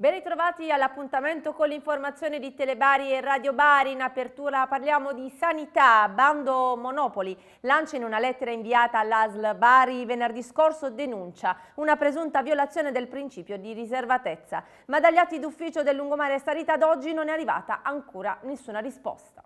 Ben ritrovati all'appuntamento con l'informazione di Telebari e Radio Bari. In apertura parliamo di sanità, bando Monopoli. Lancia in una lettera inviata all'ASL Bari venerdì scorso denuncia una presunta violazione del principio di riservatezza. Ma dagli atti d'ufficio del lungomare Sanità ad oggi non è arrivata ancora nessuna risposta.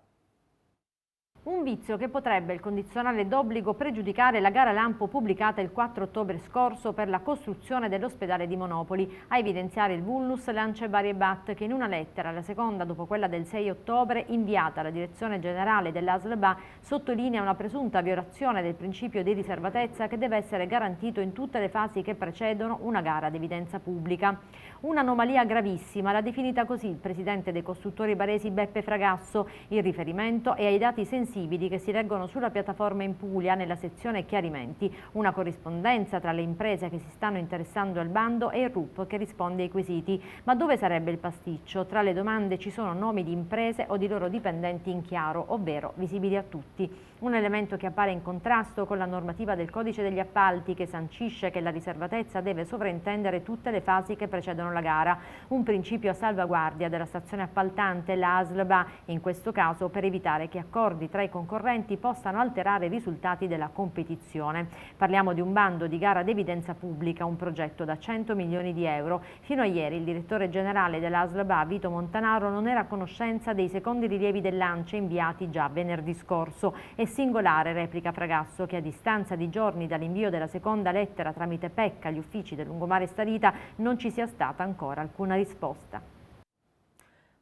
Un vizio che potrebbe il condizionale d'obbligo pregiudicare la gara lampo pubblicata il 4 ottobre scorso per la costruzione dell'ospedale di Monopoli, a evidenziare il vulnus lancia Lance Bariebat che in una lettera, la seconda dopo quella del 6 ottobre, inviata alla direzione generale dell'ASLBA, sottolinea una presunta violazione del principio di riservatezza che deve essere garantito in tutte le fasi che precedono una gara ad evidenza pubblica. Un'anomalia gravissima l'ha definita così il presidente dei costruttori baresi Beppe Fragasso, Il riferimento è ai dati sensibili sensibili che si reggono sulla piattaforma in Puglia nella sezione Chiarimenti, una corrispondenza tra le imprese che si stanno interessando al bando e il RUP che risponde ai quesiti. Ma dove sarebbe il pasticcio? Tra le domande ci sono nomi di imprese o di loro dipendenti in chiaro, ovvero visibili a tutti. Un elemento che appare in contrasto con la normativa del codice degli appalti che sancisce che la riservatezza deve sovrintendere tutte le fasi che precedono la gara, un principio a salvaguardia della stazione appaltante, l'ASLBA, in questo caso per evitare che accordi tra i concorrenti possano alterare i risultati della competizione. Parliamo di un bando di gara d'evidenza pubblica, un progetto da 100 milioni di euro. Fino a ieri il direttore generale dell'ASLBA, Vito Montanaro, non era a conoscenza dei secondi rilievi dell'ANCE inviati già venerdì scorso e è singolare, replica Fragasso, che a distanza di giorni dall'invio della seconda lettera tramite PEC agli uffici del lungomare Starita non ci sia stata ancora alcuna risposta.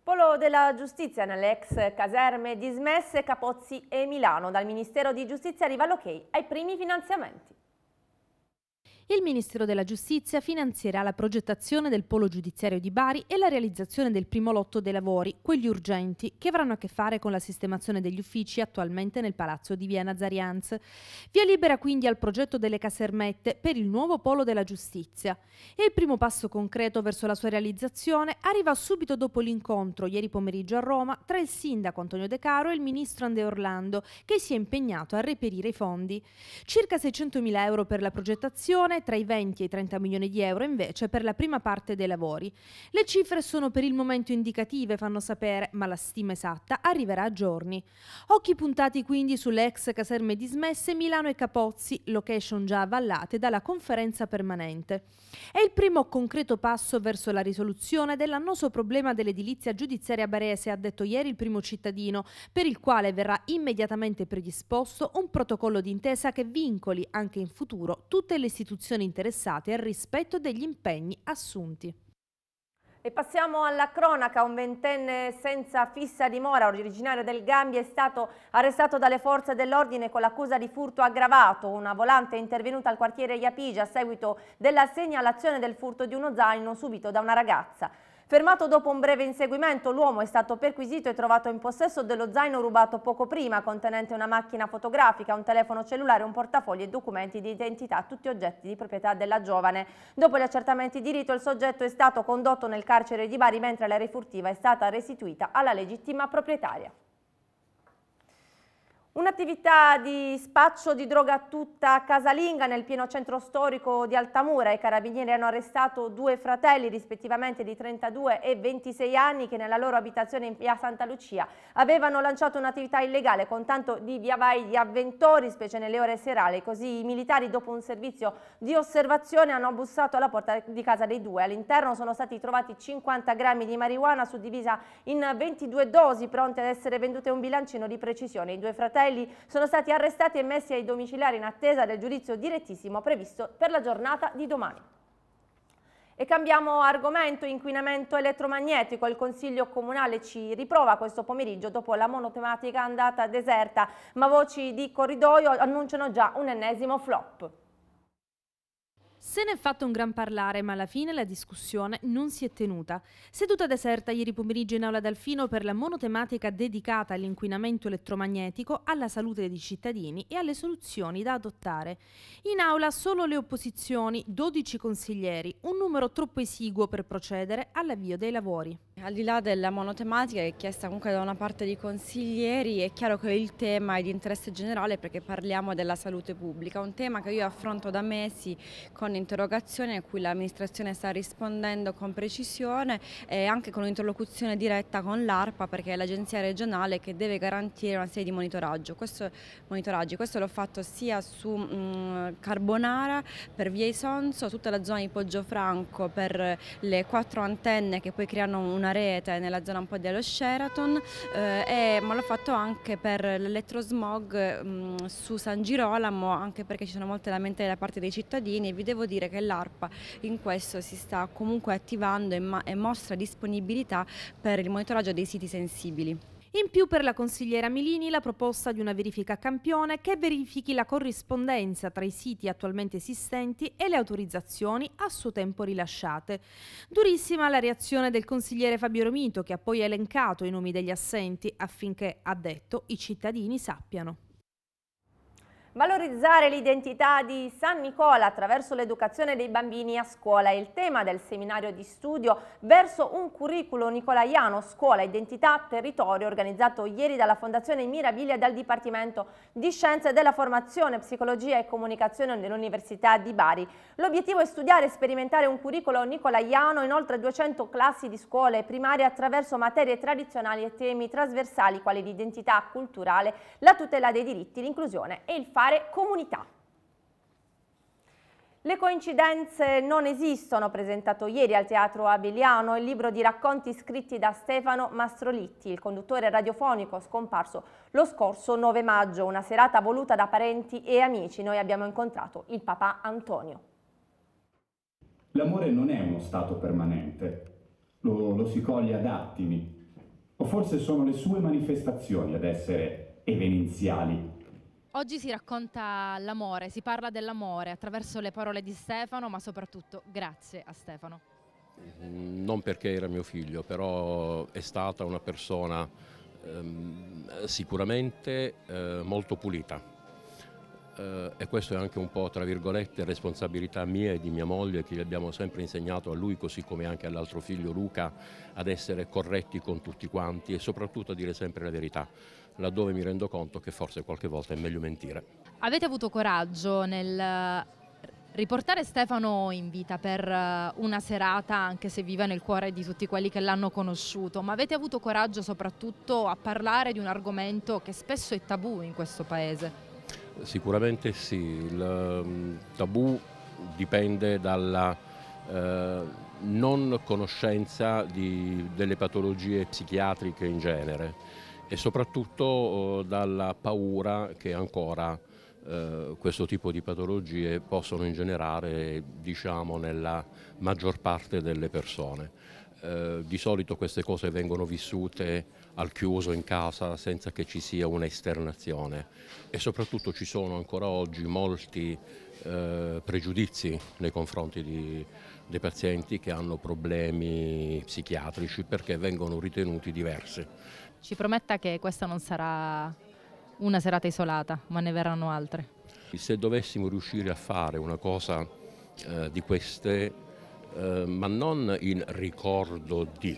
Polo della giustizia nelle ex caserme dismesse Capozzi e Milano. Dal Ministero di Giustizia arriva l'ok ai primi finanziamenti. Il Ministero della Giustizia finanzierà la progettazione del polo giudiziario di Bari e la realizzazione del primo lotto dei lavori, quelli urgenti, che avranno a che fare con la sistemazione degli uffici attualmente nel palazzo di Via Nazarianz. Via libera quindi al progetto delle casermette per il nuovo polo della giustizia. E il primo passo concreto verso la sua realizzazione arriva subito dopo l'incontro ieri pomeriggio a Roma tra il sindaco Antonio De Caro e il ministro Ande Orlando, che si è impegnato a reperire i fondi. Circa 600.000 euro per la progettazione, tra i 20 e i 30 milioni di euro invece per la prima parte dei lavori. Le cifre sono per il momento indicative, fanno sapere, ma la stima esatta arriverà a giorni. Occhi puntati quindi sulle ex caserme dismesse Milano e Capozzi, location già avallate dalla conferenza permanente. È il primo concreto passo verso la risoluzione dell'annoso problema dell'edilizia giudiziaria barese, ha detto ieri il primo cittadino, per il quale verrà immediatamente predisposto un protocollo d'intesa che vincoli anche in futuro tutte le istituzioni istituzioni interessate al rispetto degli impegni assunti. E passiamo alla cronaca, un ventenne senza fissa dimora, originario del Gambia, è stato arrestato dalle forze dell'ordine con l'accusa di furto aggravato. Una volante è intervenuta al quartiere Iapigia a seguito della segnalazione del furto di uno zaino subito da una ragazza. Fermato dopo un breve inseguimento, l'uomo è stato perquisito e trovato in possesso dello zaino rubato poco prima, contenente una macchina fotografica, un telefono cellulare, un portafoglio e documenti di identità, tutti oggetti di proprietà della giovane. Dopo gli accertamenti di rito, il soggetto è stato condotto nel carcere di Bari, mentre la rifurtiva è stata restituita alla legittima proprietaria. Un'attività di spaccio di droga tutta casalinga nel pieno centro storico di Altamura. I carabinieri hanno arrestato due fratelli rispettivamente di 32 e 26 anni che nella loro abitazione in via Santa Lucia avevano lanciato un'attività illegale con tanto di via vai di avventori, specie nelle ore serali. Così i militari dopo un servizio di osservazione hanno bussato alla porta di casa dei due. All'interno sono stati trovati 50 grammi di marijuana suddivisa in 22 dosi pronte ad essere vendute a un bilancino di precisione. I due fratelli Castelli sono stati arrestati e messi ai domiciliari in attesa del giudizio direttissimo previsto per la giornata di domani. E cambiamo argomento, inquinamento elettromagnetico. Il Consiglio Comunale ci riprova questo pomeriggio dopo la monotematica andata deserta, ma voci di corridoio annunciano già un ennesimo flop. Se ne è fatto un gran parlare, ma alla fine la discussione non si è tenuta. Seduta deserta ieri pomeriggio in aula d'Alfino per la monotematica dedicata all'inquinamento elettromagnetico, alla salute dei cittadini e alle soluzioni da adottare. In aula solo le opposizioni, 12 consiglieri, un numero troppo esiguo per procedere all'avvio dei lavori. Al di là della monotematica che è chiesta comunque da una parte di consiglieri, è chiaro che il tema è di interesse generale perché parliamo della salute pubblica, un tema che io affronto da mesi con interrogazioni a cui l'amministrazione sta rispondendo con precisione e anche con un'interlocuzione diretta con l'ARPA perché è l'agenzia regionale che deve garantire una serie di monitoraggio. Questo, monitoraggi. Questo l'ho fatto sia su mh, Carbonara per Via Isonzo, tutta la zona di Poggio Franco per le quattro antenne che poi creano un una rete nella zona un po' dello Sheraton, eh, e, ma l'ho fatto anche per l'elettrosmog mh, mm, su San Girolamo, anche perché ci sono molte lamentele da parte dei cittadini e vi devo dire che l'ARPA in questo si sta comunque attivando e, e mostra disponibilità per il monitoraggio dei siti sensibili. In più per la consigliera Milini la proposta di una verifica campione che verifichi la corrispondenza tra i siti attualmente esistenti e le autorizzazioni a suo tempo rilasciate. Durissima la reazione del consigliere Fabio Romito che ha poi elencato i nomi degli assenti affinché, ha detto, i cittadini sappiano. Valorizzare l'identità di San Nicola attraverso l'educazione dei bambini a scuola è il tema del seminario di studio verso un curriculum nicolaiano scuola, identità, territorio organizzato ieri dalla Fondazione Mirabilia e dal Dipartimento di Scienze della Formazione, Psicologia e Comunicazione dell'Università di Bari. L'obiettivo è studiare e sperimentare un curriculum nicolaiano in oltre 200 classi di scuole primarie attraverso materie tradizionali e temi trasversali quali l'identità culturale, la tutela dei diritti, l'inclusione e il fatto fare comunità. Le coincidenze non esistono, presentato ieri al Teatro Abeliano il libro di racconti scritti da Stefano Mastrolitti, il conduttore radiofonico scomparso lo scorso 9 maggio, una serata voluta da parenti e amici. Noi abbiamo incontrato il papà Antonio. L'amore non è uno stato permanente, lo, lo si coglie ad attimi, o forse sono le sue manifestazioni ad essere evenenziali Oggi si racconta l'amore, si parla dell'amore attraverso le parole di Stefano, ma soprattutto grazie a Stefano. Mm, non perché era mio figlio, però è stata una persona ehm, sicuramente eh, molto pulita, eh, e questo è anche un po' tra virgolette responsabilità mia e di mia moglie che gli abbiamo sempre insegnato a lui così come anche all'altro figlio Luca ad essere corretti con tutti quanti e soprattutto a dire sempre la verità laddove mi rendo conto che forse qualche volta è meglio mentire. Avete avuto coraggio nel eh, riportare Stefano in vita per eh, una serata, anche se vive nel cuore di tutti quelli che l'hanno conosciuto, ma avete avuto coraggio soprattutto a parlare di un argomento che spesso è tabù in questo paese? Sicuramente sì, il mm, tabù dipende dalla eh, non conoscenza di, delle patologie psichiatriche in genere e soprattutto eh, dalla paura che ancora eh, questo tipo di patologie possono ingenerare diciamo, nella maggior parte delle persone. Eh, di solito queste cose vengono vissute al chiuso in casa senza che ci sia un'esternazione e soprattutto ci sono ancora oggi molti eh, pregiudizi nei confronti di, dei pazienti che hanno problemi psichiatrici perché vengono ritenuti diversi. Ci prometta che questa non sarà una serata isolata, ma ne verranno altre. Se dovessimo riuscire a fare una cosa eh, di queste eh, ma non in ricordo di,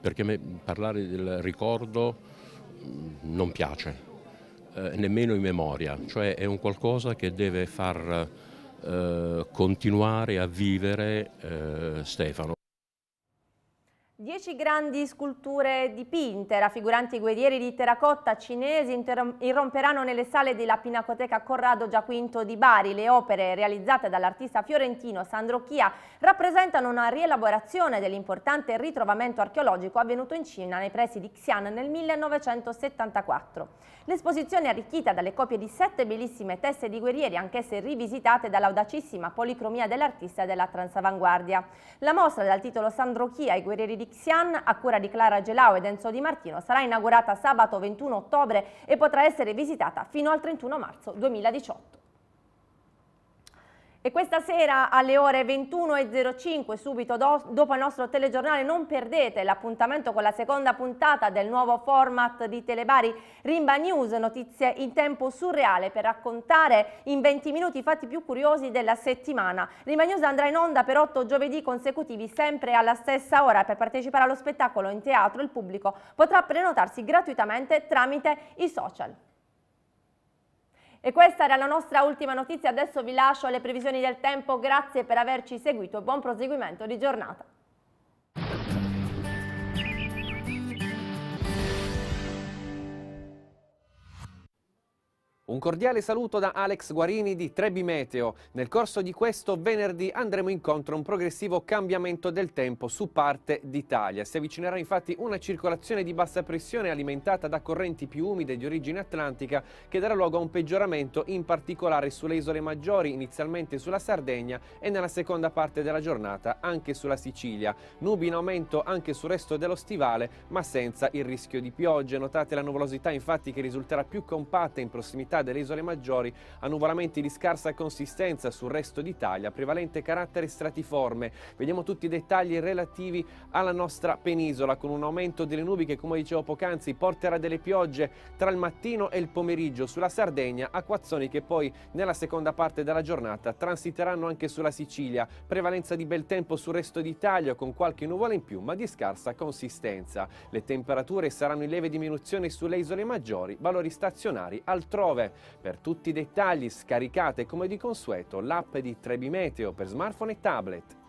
perché a me parlare del ricordo mm, non piace, eh, nemmeno in memoria, cioè è un qualcosa che deve far eh, continuare a vivere eh, Stefano. Dieci grandi sculture dipinte raffiguranti guerrieri di terracotta cinesi irromperanno nelle sale della Pinacoteca Corrado Giaquinto di Bari. Le opere realizzate dall'artista fiorentino Sandro Chia rappresentano una rielaborazione dell'importante ritrovamento archeologico avvenuto in Cina nei pressi di Xi'an nel 1974. L'esposizione è arricchita dalle copie di sette bellissime teste di guerrieri, anch'esse rivisitate dall'audacissima policromia dell'artista della transavanguardia. La mostra dal titolo Sandro Chia, i guerrieri di Tizian a cura di Clara Gelao ed Enzo Di Martino sarà inaugurata sabato 21 ottobre e potrà essere visitata fino al 31 marzo 2018. E questa sera alle ore 21.05, subito do, dopo il nostro telegiornale, non perdete l'appuntamento con la seconda puntata del nuovo format di Telebari Rimba News, notizie in tempo surreale per raccontare in 20 minuti i fatti più curiosi della settimana. Rimba News andrà in onda per 8 giovedì consecutivi, sempre alla stessa ora. Per partecipare allo spettacolo in teatro il pubblico potrà prenotarsi gratuitamente tramite i social. E questa era la nostra ultima notizia, adesso vi lascio alle previsioni del tempo, grazie per averci seguito, buon proseguimento di giornata. Un cordiale saluto da Alex Guarini di Trebi Meteo. Nel corso di questo venerdì andremo incontro a un progressivo cambiamento del tempo su parte d'Italia. Si avvicinerà infatti una circolazione di bassa pressione alimentata da correnti più umide di origine atlantica che darà luogo a un peggioramento in particolare sulle isole maggiori, inizialmente sulla Sardegna e nella seconda parte della giornata anche sulla Sicilia. Nubi in aumento anche sul resto dello stivale, ma senza il rischio di piogge. Notate la nuvolosità infatti che risulterà più compatta in prossimità delle isole maggiori, annuvolamenti di scarsa consistenza sul resto d'Italia, prevalente carattere stratiforme. Vediamo tutti i dettagli relativi alla nostra penisola, con un aumento delle nubi che, come dicevo poc'anzi, porterà delle piogge tra il mattino e il pomeriggio sulla Sardegna, acquazzoni che poi nella seconda parte della giornata transiteranno anche sulla Sicilia, prevalenza di bel tempo sul resto d'Italia con qualche nuvola in più ma di scarsa consistenza. Le temperature saranno in leve diminuzione sulle isole maggiori, valori stazionari altrove ore. Per tutti i dettagli scaricate come di consueto l'app di Trebimeteo per smartphone e tablet